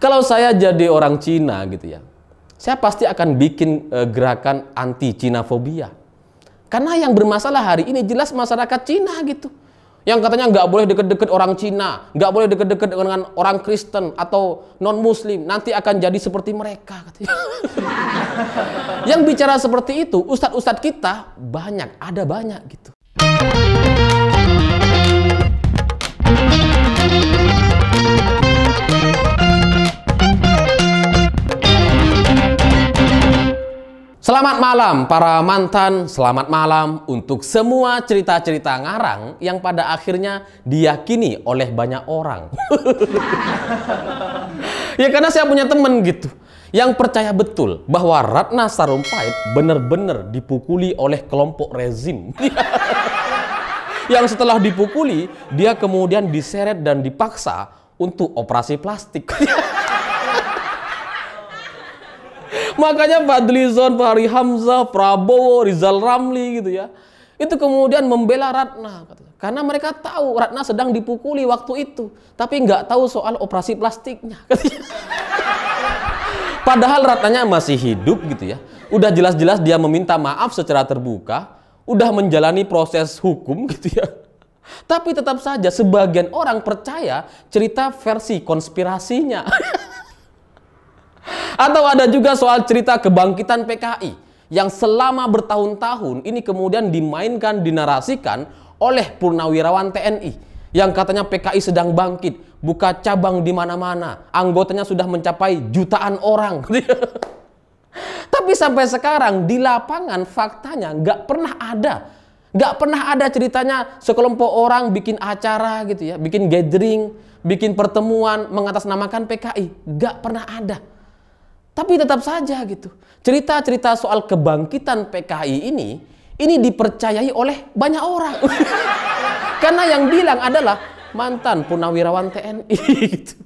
Kalau saya jadi orang Cina gitu ya, saya pasti akan bikin e, gerakan anti Cinafobia. Karena yang bermasalah hari ini jelas masyarakat Cina gitu. Yang katanya nggak boleh deket-deket orang Cina, nggak boleh deket-deket dengan orang Kristen atau non Muslim, nanti akan jadi seperti mereka. yang bicara seperti itu, ustadz-ustadz kita banyak, ada banyak gitu. Selamat malam para mantan, selamat malam untuk semua cerita-cerita ngarang yang pada akhirnya diyakini oleh banyak orang. ya karena saya punya temen gitu yang percaya betul bahwa Ratna Sarumpait benar-benar dipukuli oleh kelompok rezim. yang setelah dipukuli, dia kemudian diseret dan dipaksa untuk operasi plastik. Makanya Fadlizon, Fahri Hamzah, Prabowo, Rizal Ramli gitu ya. Itu kemudian membela Ratna. Karena mereka tahu Ratna sedang dipukuli waktu itu. Tapi nggak tahu soal operasi plastiknya. Padahal Ratnanya masih hidup gitu ya. Udah jelas-jelas dia meminta maaf secara terbuka. Udah menjalani proses hukum gitu ya. Tapi tetap saja sebagian orang percaya cerita versi konspirasinya. Atau ada juga soal cerita kebangkitan PKI yang selama bertahun-tahun ini kemudian dimainkan, dinarasikan oleh purnawirawan TNI yang katanya PKI sedang bangkit, buka cabang di mana-mana, anggotanya sudah mencapai jutaan orang. Tapi sampai sekarang di lapangan faktanya nggak pernah ada Gak pernah ada ceritanya sekelompok orang bikin acara gitu ya, bikin gathering, bikin pertemuan mengatasnamakan PKI. Gak pernah ada. Tapi tetap saja gitu. Cerita-cerita soal kebangkitan PKI ini, ini dipercayai oleh banyak orang. Karena yang bilang adalah mantan punawirawan TNI gitu.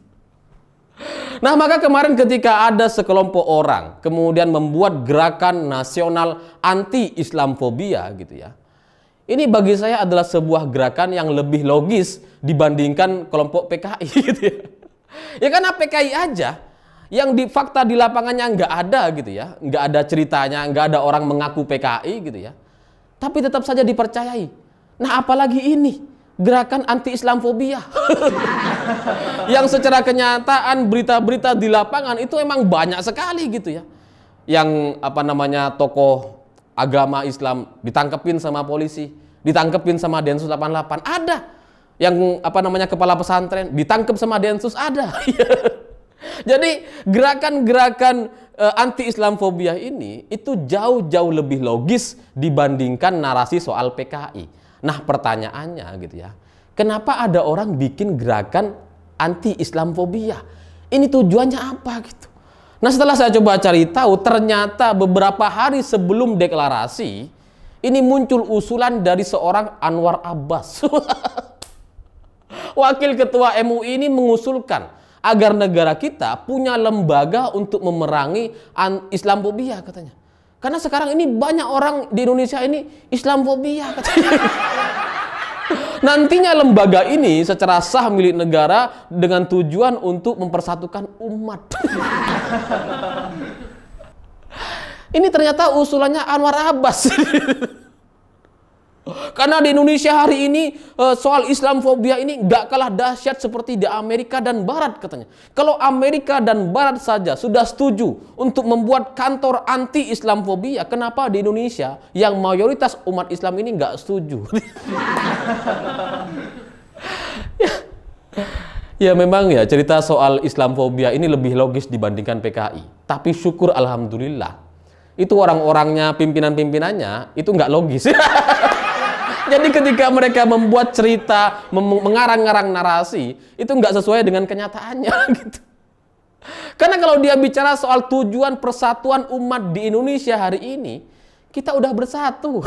Nah maka kemarin ketika ada sekelompok orang kemudian membuat gerakan nasional anti Islamfobia gitu ya. Ini bagi saya adalah sebuah gerakan yang lebih logis dibandingkan kelompok PKI gitu ya. Ya karena PKI aja yang di fakta di lapangannya nggak ada gitu ya, nggak ada ceritanya, nggak ada orang mengaku PKI gitu ya, tapi tetap saja dipercayai. Nah apalagi ini gerakan anti Islamfobia yang secara kenyataan berita-berita di lapangan itu emang banyak sekali gitu ya, yang apa namanya tokoh agama Islam ditangkepin sama polisi, ditangkepin sama Densus 88 ada yang apa namanya kepala pesantren ditangkep sama Densus ada Jadi gerakan-gerakan eh, anti Islamfobia ini itu jauh-jauh lebih logis dibandingkan narasi soal PKI. Nah, pertanyaannya gitu ya. Kenapa ada orang bikin gerakan anti Islamfobia? Ini tujuannya apa gitu? Nah, setelah saya coba cari tahu, ternyata beberapa hari sebelum deklarasi ini muncul usulan dari seorang Anwar Abbas. Wakil Ketua MUI ini mengusulkan agar negara kita punya lembaga untuk memerangi Islamophobia katanya. Karena sekarang ini banyak orang di Indonesia ini Islamophobia katanya. Nantinya lembaga ini secara sah milik negara dengan tujuan untuk mempersatukan umat. ini ternyata usulannya Anwar Abbas. Karena di Indonesia hari ini eh, soal Islamofobia ini nggak kalah dahsyat seperti di Amerika dan Barat katanya. Kalau Amerika dan Barat saja sudah setuju untuk membuat kantor anti Islamofobia, kenapa di Indonesia yang mayoritas umat Islam ini nggak setuju? ya. memang ya cerita soal Islamofobia ini lebih logis dibandingkan PKI. Tapi syukur alhamdulillah itu orang-orangnya, pimpinan-pimpinannya itu nggak logis. Jadi ketika mereka membuat cerita, mengarang arang narasi, itu nggak sesuai dengan kenyataannya gitu. Karena kalau dia bicara soal tujuan persatuan umat di Indonesia hari ini, kita udah bersatu.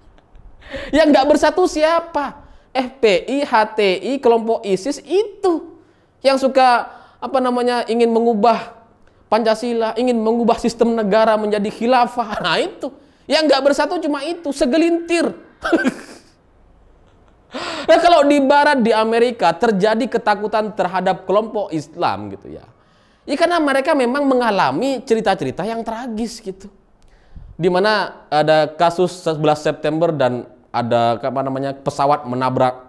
Yang nggak bersatu siapa? FPI, HTI, kelompok ISIS itu yang suka apa namanya ingin mengubah Pancasila, ingin mengubah sistem negara menjadi khilafah. Nah itu. Yang nggak bersatu cuma itu, segelintir nah kalau di barat di Amerika terjadi ketakutan terhadap kelompok Islam gitu ya. Ya karena mereka memang mengalami cerita-cerita yang tragis gitu. Di mana ada kasus 11 September dan ada apa namanya pesawat menabrak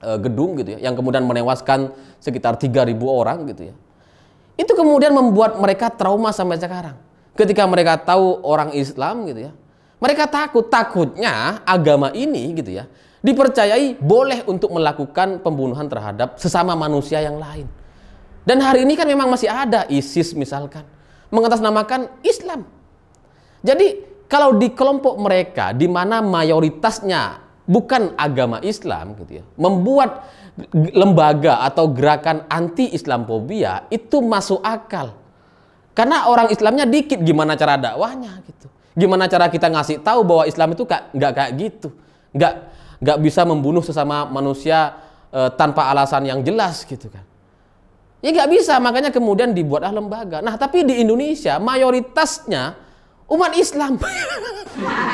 e, gedung gitu ya yang kemudian menewaskan sekitar 3000 orang gitu ya. Itu kemudian membuat mereka trauma sampai sekarang. Ketika mereka tahu orang Islam gitu ya, mereka takut, takutnya agama ini gitu ya, dipercayai boleh untuk melakukan pembunuhan terhadap sesama manusia yang lain. Dan hari ini kan memang masih ada ISIS misalkan, mengatasnamakan Islam. Jadi kalau di kelompok mereka di mana mayoritasnya bukan agama Islam gitu ya, membuat lembaga atau gerakan anti Islamophobia itu masuk akal. Karena orang Islamnya dikit gimana cara dakwahnya gitu. Gimana cara kita ngasih tahu bahwa Islam itu nggak kayak gitu, nggak nggak bisa membunuh sesama manusia e, tanpa alasan yang jelas gitu kan? Ya nggak bisa, makanya kemudian dibuatlah lembaga. Nah tapi di Indonesia mayoritasnya umat Islam.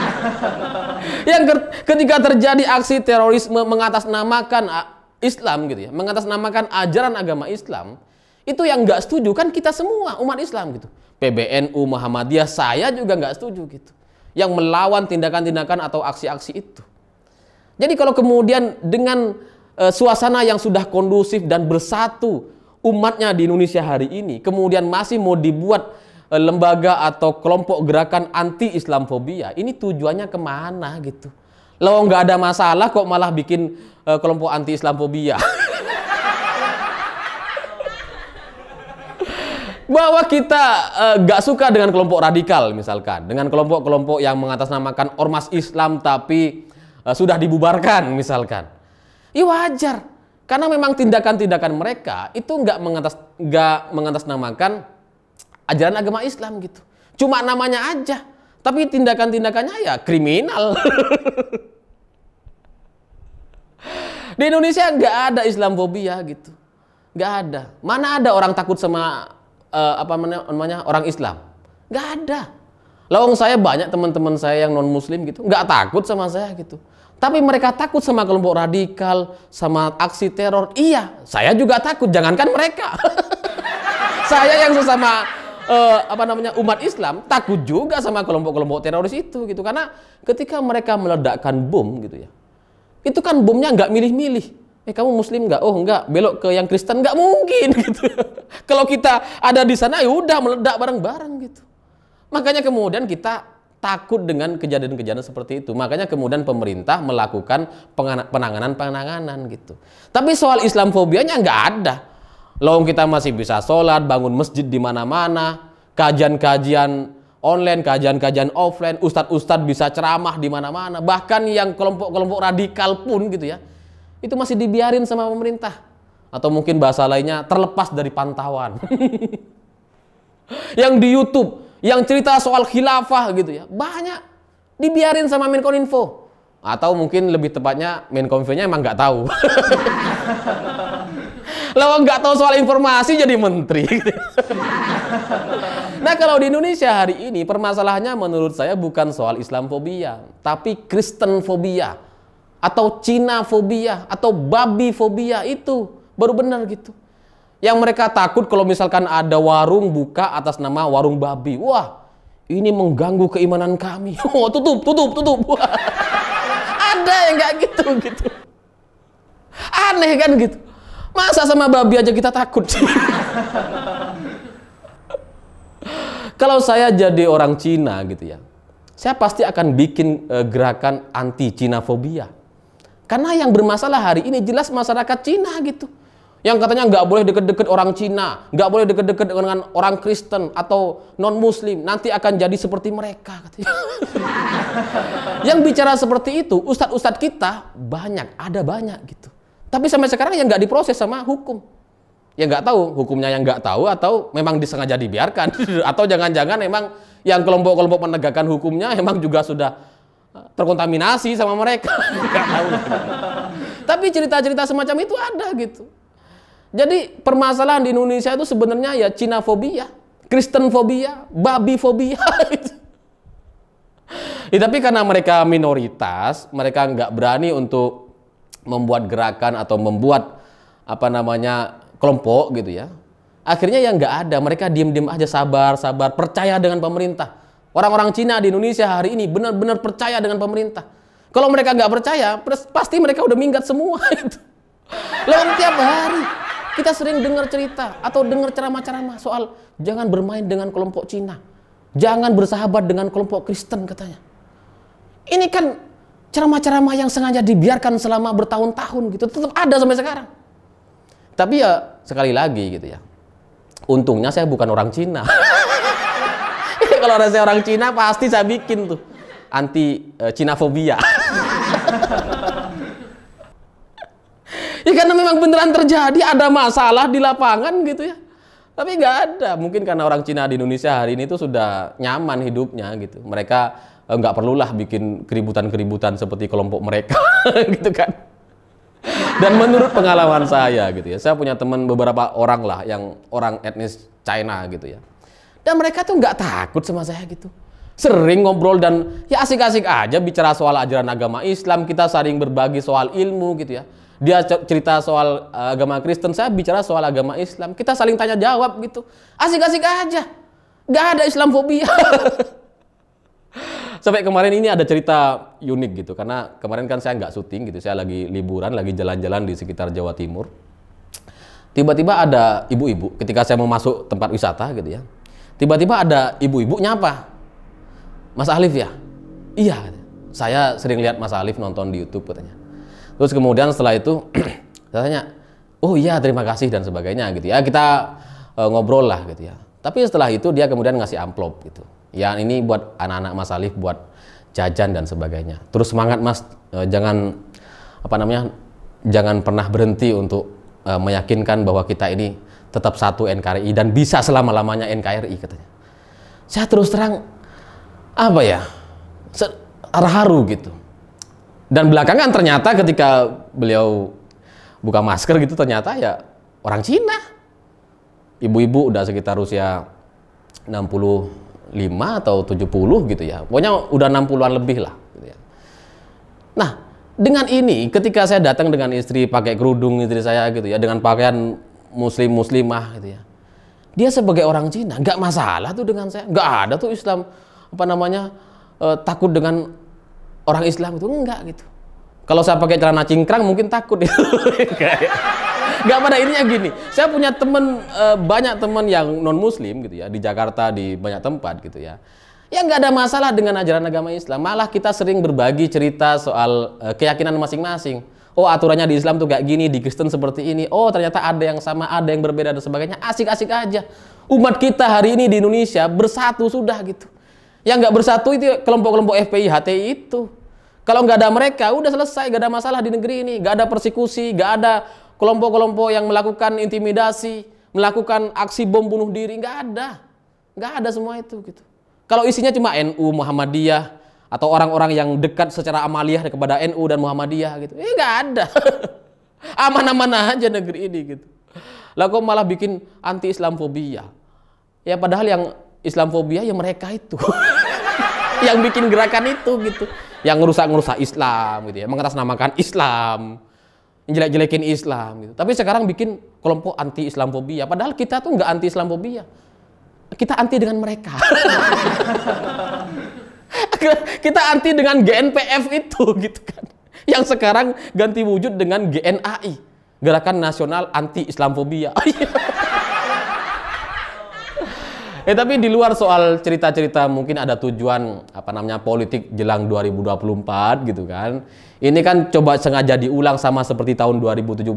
yang ketika terjadi aksi terorisme mengatasnamakan ah, Islam gitu ya, mengatasnamakan ajaran agama Islam, itu yang nggak setuju kan kita semua umat Islam gitu. PBNU Muhammadiyah saya juga nggak setuju gitu. Yang melawan tindakan-tindakan atau aksi-aksi itu. Jadi kalau kemudian dengan e, suasana yang sudah kondusif dan bersatu umatnya di Indonesia hari ini, kemudian masih mau dibuat e, lembaga atau kelompok gerakan anti Islamfobia, ini tujuannya kemana gitu? Lo nggak ada masalah kok malah bikin e, kelompok anti Islamfobia. bahwa kita uh, eh, gak suka dengan kelompok radikal misalkan, dengan kelompok-kelompok yang mengatasnamakan ormas Islam tapi uh, sudah dibubarkan misalkan. Iya wajar, karena memang tindakan-tindakan mereka itu nggak mengatas nggak mengatasnamakan ajaran agama Islam gitu. Cuma namanya aja, tapi tindakan-tindakannya ya kriminal. Di Indonesia nggak ada Islamfobia gitu. Nggak ada. Mana ada orang takut sama uh, apa namanya orang Islam. Nggak ada. Lawang saya banyak teman-teman saya yang non Muslim gitu, nggak takut sama saya gitu. Tapi mereka takut sama kelompok radikal, sama aksi teror. Iya, saya juga takut. Jangankan mereka, saya yang sesama uh, apa namanya umat Islam takut juga sama kelompok-kelompok teroris itu gitu. Karena ketika mereka meledakkan bom gitu ya, itu kan bomnya nggak milih-milih eh kamu muslim nggak? Oh nggak, belok ke yang Kristen nggak mungkin gitu. Kalau kita ada di sana ya udah meledak bareng-bareng gitu. Makanya kemudian kita takut dengan kejadian-kejadian seperti itu. Makanya kemudian pemerintah melakukan penanganan-penanganan gitu. Tapi soal nya nggak ada. loh kita masih bisa sholat, bangun masjid di mana-mana, kajian-kajian online, kajian-kajian offline, ustadz-ustadz bisa ceramah di mana-mana. Bahkan yang kelompok-kelompok radikal pun gitu ya, itu masih dibiarin sama pemerintah. Atau mungkin bahasa lainnya terlepas dari pantauan. yang di YouTube, yang cerita soal khilafah gitu ya, banyak dibiarin sama Info Atau mungkin lebih tepatnya Menkominfo-nya emang nggak tahu. Lawan nggak tahu soal informasi jadi menteri. Nah kalau di Indonesia hari ini permasalahannya menurut saya bukan soal Islamfobia, tapi Kristenfobia atau Cina fobia atau babi fobia itu baru benar gitu. Yang mereka takut kalau misalkan ada warung buka atas nama warung babi. Wah, ini mengganggu keimanan kami. Oh, tutup, tutup, tutup. Wah. ada yang nggak gitu gitu. Aneh kan gitu. Masa sama babi aja kita takut. kalau saya jadi orang Cina gitu ya, saya pasti akan bikin eh, gerakan anti Cina fobia. Karena yang bermasalah hari ini jelas masyarakat Cina gitu. Yang katanya nggak boleh deket-deket orang Cina, nggak boleh deket-deket dengan orang Kristen atau non Muslim, nanti akan jadi seperti mereka. yang bicara seperti itu, ustadz-ustadz kita banyak, ada banyak gitu. Tapi sampai sekarang yang nggak diproses sama hukum. Ya nggak tahu, hukumnya yang nggak tahu atau memang disengaja dibiarkan atau jangan-jangan memang yang kelompok-kelompok penegakan hukumnya emang juga sudah terkontaminasi sama mereka. Tapi cerita-cerita semacam itu ada gitu. Jadi permasalahan di Indonesia itu sebenarnya ya Cina fobia, Kristen fobia, babi fobia. ya, tapi karena mereka minoritas, mereka nggak berani untuk membuat gerakan atau membuat apa namanya kelompok gitu ya. Akhirnya ya nggak ada, mereka diem-diem aja sabar, sabar, percaya dengan pemerintah Orang-orang Cina di Indonesia hari ini benar-benar percaya dengan pemerintah. Kalau mereka nggak percaya, pasti mereka udah minggat semua itu. Lewat tiap hari kita sering dengar cerita atau dengar ceramah-ceramah soal jangan bermain dengan kelompok Cina. Jangan bersahabat dengan kelompok Kristen katanya. Ini kan ceramah-ceramah yang sengaja dibiarkan selama bertahun-tahun gitu tetap ada sampai sekarang. Tapi ya sekali lagi gitu ya. Untungnya saya bukan orang Cina. kalau rasa orang Cina pasti saya bikin tuh anti uh, eh, Cinafobia. ya karena memang beneran terjadi ada masalah di lapangan gitu ya. Tapi nggak ada. Mungkin karena orang Cina di Indonesia hari ini tuh sudah nyaman hidupnya gitu. Mereka eh, nggak uh, perlulah bikin keributan-keributan seperti kelompok mereka gitu kan. Dan menurut pengalaman saya gitu ya, saya punya teman beberapa orang lah yang orang etnis China gitu ya. Dan mereka tuh nggak takut sama saya gitu. Sering ngobrol dan ya asik-asik aja bicara soal ajaran agama Islam, kita saling berbagi soal ilmu gitu ya. Dia cerita soal eh, agama Kristen, saya bicara soal agama Islam. Kita saling tanya jawab gitu. Asik-asik aja. Gak ada Islam Islamfobia. Sampai kemarin ini ada cerita unik gitu, karena kemarin kan saya nggak syuting gitu, saya lagi liburan, lagi jalan-jalan di sekitar Jawa Timur. Tiba-tiba ada ibu-ibu ketika saya mau masuk tempat wisata gitu ya, Tiba-tiba ada ibu-ibu nyapa. Mas Alif ya? Iya. Saya sering lihat Mas Alif nonton di YouTube katanya. Terus kemudian setelah itu saya tanya, "Oh iya, terima kasih dan sebagainya" gitu ya. Kita e, ngobrol lah gitu ya. Tapi setelah itu dia kemudian ngasih amplop gitu. Ya ini buat anak-anak Mas Alif buat jajan dan sebagainya. Terus semangat Mas, e, jangan apa namanya? jangan pernah berhenti untuk uh, meyakinkan bahwa kita ini tetap satu NKRI dan bisa selama-lamanya NKRI katanya. Saya terus terang apa ya? terharu gitu. Dan belakangan ternyata ketika beliau buka masker gitu ternyata ya orang Cina. Ibu-ibu udah sekitar usia 65 atau 70 gitu ya. Pokoknya udah 60-an lebih lah gitu ya. Nah, dengan ini ketika saya datang dengan istri pakai kerudung istri saya gitu ya dengan pakaian muslim muslimah gitu ya dia sebagai orang Cina nggak masalah tuh dengan saya nggak ada tuh Islam apa namanya e, takut dengan orang Islam itu enggak gitu kalau saya pakai celana cingkrang mungkin takut ya nggak pada ininya gini saya punya temen e, eh, banyak temen yang non muslim gitu ya di Jakarta di banyak tempat gitu ya Ya nggak ada masalah dengan ajaran agama Islam. Malah kita sering berbagi cerita soal uh, keyakinan masing-masing. Oh aturannya di Islam tuh gak gini, di Kristen seperti ini. Oh ternyata ada yang sama, ada yang berbeda dan sebagainya. Asik-asik aja. Umat kita hari ini di Indonesia bersatu sudah gitu. Yang nggak bersatu itu kelompok-kelompok FPI, HTI itu. Kalau nggak ada mereka, udah selesai, nggak ada masalah di negeri ini, nggak ada persekusi, nggak ada kelompok-kelompok yang melakukan intimidasi, melakukan aksi bom bunuh diri, nggak ada, nggak ada semua itu gitu. Kalau isinya cuma NU, Muhammadiyah, atau orang-orang yang dekat secara amaliah kepada NU dan Muhammadiyah gitu. Eh nggak ada. Aman-aman aja negeri ini gitu. Lah kok malah bikin anti Islamfobia. Ya padahal yang Islamfobia ya mereka itu. yang bikin gerakan itu gitu. Yang ngerusak-ngerusak Islam gitu ya, mengatasnamakan Islam. Jelek-jelekin Islam gitu. Tapi sekarang bikin kelompok anti Islamfobia. Padahal kita tuh nggak anti Islamfobia kita anti dengan mereka. kita anti dengan GNPF itu gitu kan. Yang sekarang ganti wujud dengan GNAI, Gerakan Nasional Anti Islamfobia. Eh tapi di luar soal cerita-cerita mungkin ada tujuan apa namanya politik jelang 2024 gitu kan. Ini kan coba sengaja diulang sama seperti tahun 2017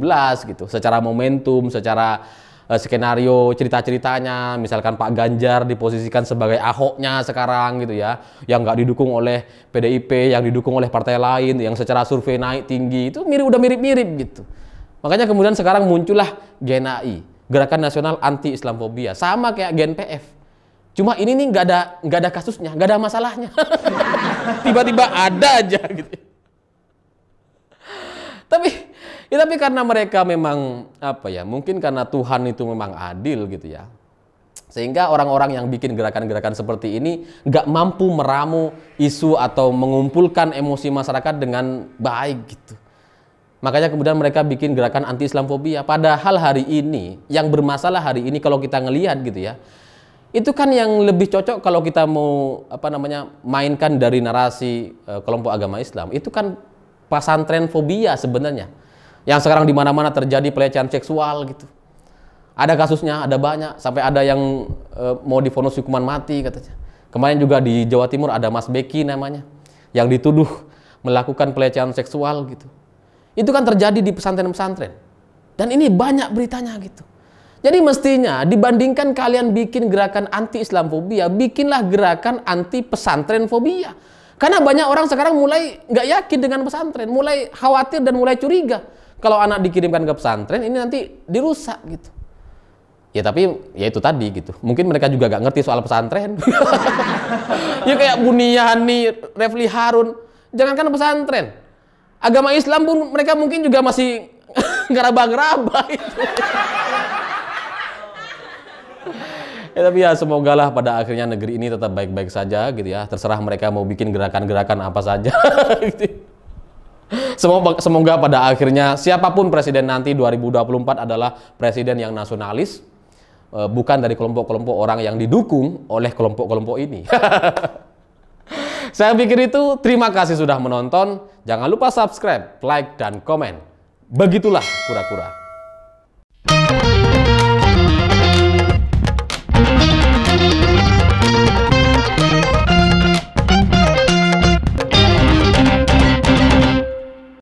gitu. Secara momentum, secara uh, skenario cerita-ceritanya misalkan Pak Ganjar diposisikan sebagai ahoknya sekarang gitu ya yang nggak didukung oleh PDIP yang didukung oleh partai lain yang secara survei naik tinggi itu mirip udah mirip-mirip gitu makanya kemudian sekarang muncullah GNAI Gerakan Nasional Anti Islamofobia sama kayak GNPF Cuma ini nih nggak ada nggak ada kasusnya, nggak ada masalahnya. Tiba-tiba ada aja gitu. Tapi Ya tapi karena mereka memang apa ya, mungkin karena Tuhan itu memang adil gitu ya. Sehingga orang-orang yang bikin gerakan-gerakan seperti ini nggak mampu meramu isu atau mengumpulkan emosi masyarakat dengan baik gitu. Makanya kemudian mereka bikin gerakan anti Islamfobia. Padahal hari ini yang bermasalah hari ini kalau kita ngelihat gitu ya, itu kan yang lebih cocok kalau kita mau apa namanya mainkan dari narasi e, kelompok agama Islam. Itu kan pasantren fobia sebenarnya yang sekarang di mana-mana terjadi pelecehan seksual gitu. Ada kasusnya, ada banyak, sampai ada yang e, mau difonis hukuman mati katanya. Kemarin juga di Jawa Timur ada Mas Beki namanya yang dituduh melakukan pelecehan seksual gitu. Itu kan terjadi di pesantren-pesantren. Dan ini banyak beritanya gitu. Jadi mestinya dibandingkan kalian bikin gerakan anti Islamfobia, bikinlah gerakan anti pesantren fobia. Karena banyak orang sekarang mulai nggak yakin dengan pesantren, mulai khawatir dan mulai curiga. Kalau anak dikirimkan ke pesantren ini nanti dirusak gitu. Ya tapi ya itu tadi gitu. Mungkin mereka juga gak ngerti soal pesantren. ya kayak Buniyani, Refli Harun, jangankan pesantren. Agama Islam pun mereka mungkin juga masih ngeraba-ngeraba itu. ya tapi ya semoga lah pada akhirnya negeri ini tetap baik-baik saja gitu ya. Terserah mereka mau bikin gerakan-gerakan apa saja gitu semoga, semoga pada akhirnya siapapun presiden nanti 2024 adalah presiden yang nasionalis, eh, bukan dari kelompok-kelompok orang yang didukung oleh kelompok-kelompok ini. Saya pikir itu terima kasih sudah menonton. Jangan lupa subscribe, like, dan komen. Begitulah kura-kura.